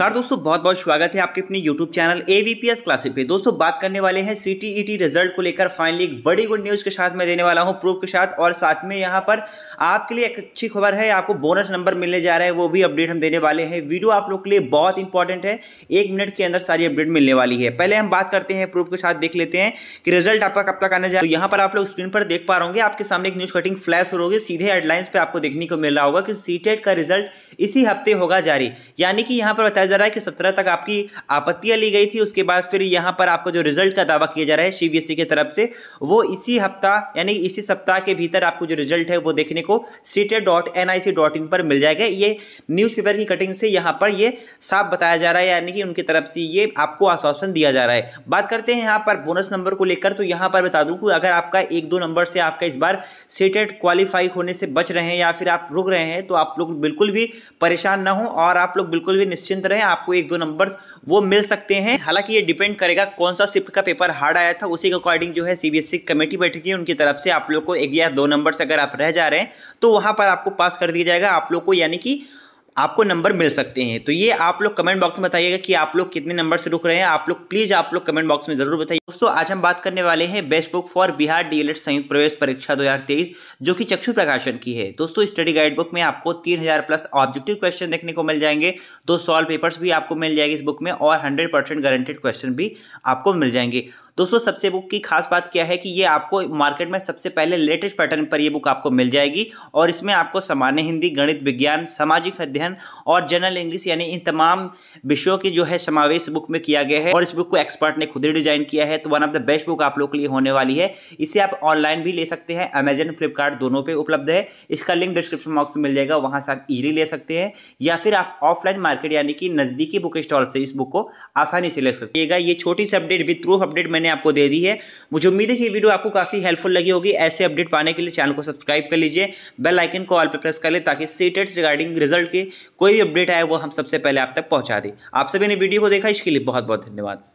नमस्कार दोस्तों बहुत बहुत स्वागत है आपके अपने YouTube चैनल एवीपीएस क्लासिक पे दोस्तों बात करने वाले हैं सी टी टी रिजल्ट को लेकर फाइनली एक बड़ी गुड न्यूज़ के साथ मैं देने वाला हूं प्रूफ के साथ और साथ में यहां पर आपके लिए एक अच्छी खबर है आपको बोनस नंबर मिलने जा रहा है वो भी अपडेट हम देने वाले हैं वीडियो आप लोग के लिए बहुत इंपॉर्टेंट है एक मिनट के अंदर सारी अपडेट मिलने वाली है पहले हम बात करते हैं प्रूफ के साथ देख लेते हैं कि रिजल्ट आपका कब तक आने जा तो यहाँ पर आप लोग स्क्रीन पर देख पा रहे आपके सामने एक न्यूज़ कटिंग फ्लैश हो रही सीधे हेडलाइंस पर आपको देखने को मिल रहा होगा कि सी e का रिजल्ट इसी हफ्ते होगा जारी यानी कि यहाँ पर बताया जा रहा है कि सत्रह तक आपकी आपत्तियां ली गई थी उसके बाद फिर यहां पर आपका जो रिजल्ट का दावा किया जा रहा है सीबीएसई e की तरफ से वो इसी हफ्ता यानी इसी सप्ताह के भीतर आपको जो रिजल्ट है वो देखने को सीटे dot N I C dot in पर मिल जाएगा ये न्यूज़पेपर की कटिंग से यहाँ पर ये साफ बताया जा रहा है यानी कि उनकी तरफ से ये आपको आश्वासन दिया जा रहा है बात करते हैं यहाँ पर बोनस नंबर को लेकर तो यहाँ पर बता दूँ कि अगर आपका एक दो नंबर से आपका इस बार सीटेड क्वालिफाई e होने से बच रहे हैं या फिर आप रुक रहे हैं तो आप लोग बिल्कुल भी परेशान ना हो और आप लोग बिल्कुल भी निश्चिंत रहे हैं आपको एक दो नंबर वो मिल सकते हैं हालांकि ये डिपेंड करेगा कौन सा शिफ्ट का पेपर हार्ड आया था उसी के अकॉर्डिंग जो है सीबीएसई कमेटी e बैठी थी उनकी तरफ से आप लोग को एक या दो नंबर अगर आप रह जा रहे हैं तो वहां पर आपको पास कर दिया जाएगा आप लोग को यानी कि आपको नंबर मिल सकते हैं तो ये आप लोग कमेंट बॉक्स में बताइएगा कि आप लोग कितने नंबर से रुक रहे हैं आप लोग प्लीज आप लोग कमेंट बॉक्स में जरूर बताइए दोस्तों आज हम बात करने वाले हैं best book for Bihar DElEd संयुक्त प्रवेश परीक्षा 2023 जो कि चक्षु प्रकाशन की है दोस्तों स्टडी गाइड बुक में आपको तीन प्लस ऑब्जेक्टिव क्वेश्चन देखने को मिल जाएंगे दो सॉल्व पेपर्स भी आपको मिल जाएगी इस बुक में और हंड्रेड गारंटेड क्वेश्चन भी आपको मिल जाएंगे दोस्तों सबसे बुक की खास बात क्या है कि ये आपको मार्केट में सबसे पहले लेटेस्ट पैटर्न पर यह बुक आपको मिल जाएगी और इसमें आपको सामान्य हिंदी गणित विज्ञान सामाजिक अध्ययन अध्ययन और जनरल इंग्लिश यानी इन तमाम विषयों की जो है समावेश बुक में किया गया है और इस बुक को एक्सपर्ट ने खुद ही डिजाइन किया है तो one of the best book आप लोग के लिए होने वाली है इसे आप ऑनलाइन भी ले सकते हैं अमेजन फ्लिपकार्ट दोनों पर उपलब्ध है इसका लिंक डिस्क्रिप्शन बॉक्स में मिल जाएगा वहाँ से आप ईजिली ले सकते हैं या फिर आप ऑफलाइन मार्केट यानी कि नज़दीकी बुक स्टॉल से इस बुक को आसानी से ले सकतेगा ये छोटी सी अपडेट विद प्रूफ अपडेट मैंने आपको दे दी है मुझे उम्मीद है कि वीडियो आपको काफ़ी हेल्पफुल लगी होगी ऐसे अपडेट पाने के लिए चैनल को सब्सक्राइब कर लीजिए बेल आइकन को ऑल पर प्रेस कर ले ताकि सीटेट्स रिगार्डिंग रिजल्ट के कोई भी अपडेट आए वो हम सबसे पहले आप तक पहुँचा दें आप सभी ने वीडियो को देखा इसके लिए बहुत बहुत धन्यवाद